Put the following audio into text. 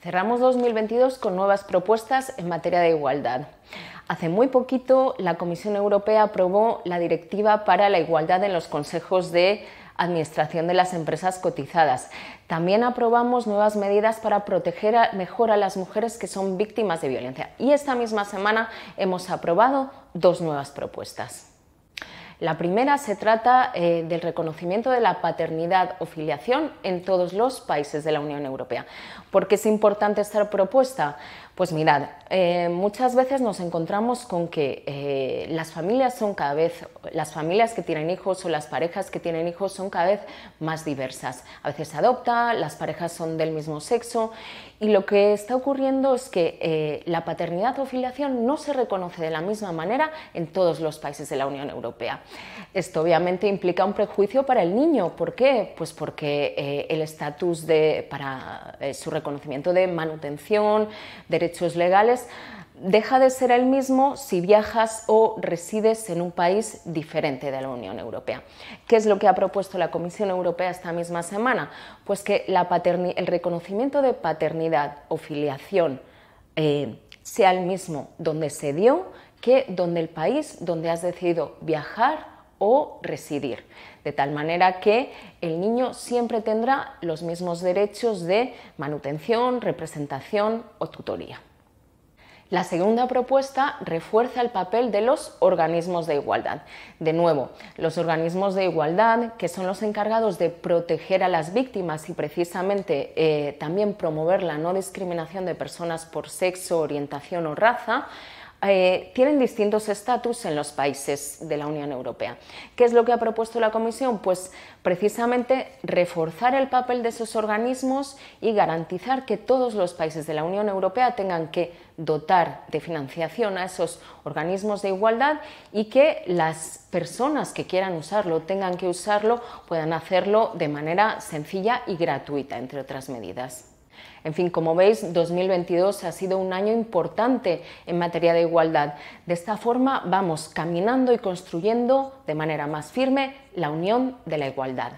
Cerramos 2022 con nuevas propuestas en materia de igualdad. Hace muy poquito la Comisión Europea aprobó la Directiva para la Igualdad en los Consejos de Administración de las Empresas Cotizadas. También aprobamos nuevas medidas para proteger mejor a las mujeres que son víctimas de violencia. Y esta misma semana hemos aprobado dos nuevas propuestas. La primera se trata eh, del reconocimiento de la paternidad o filiación en todos los países de la Unión Europea. ¿Por qué es importante esta propuesta? Pues mirad, eh, muchas veces nos encontramos con que eh, las familias son cada vez, las familias que tienen hijos o las parejas que tienen hijos son cada vez más diversas. A veces se adopta, las parejas son del mismo sexo y lo que está ocurriendo es que la paternidad o filiación no se reconoce de la misma manera en todos los países de la Unión Europea. Esto obviamente implica un prejuicio para el niño. ¿Por qué? Pues porque eh, el estatus de para eh, su reconocimiento de manutención, derechos legales, deja de ser el mismo si viajas o resides en un país diferente de la Unión Europea. ¿Qué es lo que ha propuesto la Comisión Europea esta misma semana? Pues que el reconocimiento de paternidad o filiación eh, sea el mismo donde se dio que donde el país donde has decidido viajar o residir, de tal manera que el niño siempre tendrá los mismos derechos de manutención, representación o tutoría. La segunda propuesta refuerza el papel de los organismos de igualdad. De nuevo, los organismos de igualdad, que son los encargados de proteger a las víctimas y precisamente eh, también promover la no discriminación de personas por sexo, orientación o raza, eh, tienen distintos estatus en los países de la Unión Europea. ¿Qué es lo que ha propuesto la Comisión? Pues precisamente reforzar el papel de esos organismos y garantizar que todos los países de la Unión Europea tengan que dotar de financiación a esos organismos de igualdad y que las personas que quieran usarlo, tengan que usarlo, puedan hacerlo de manera sencilla y gratuita, entre otras medidas. En fin, como veis, 2022 ha sido un año importante en materia de igualdad. De esta forma vamos caminando y construyendo de manera más firme la unión de la igualdad.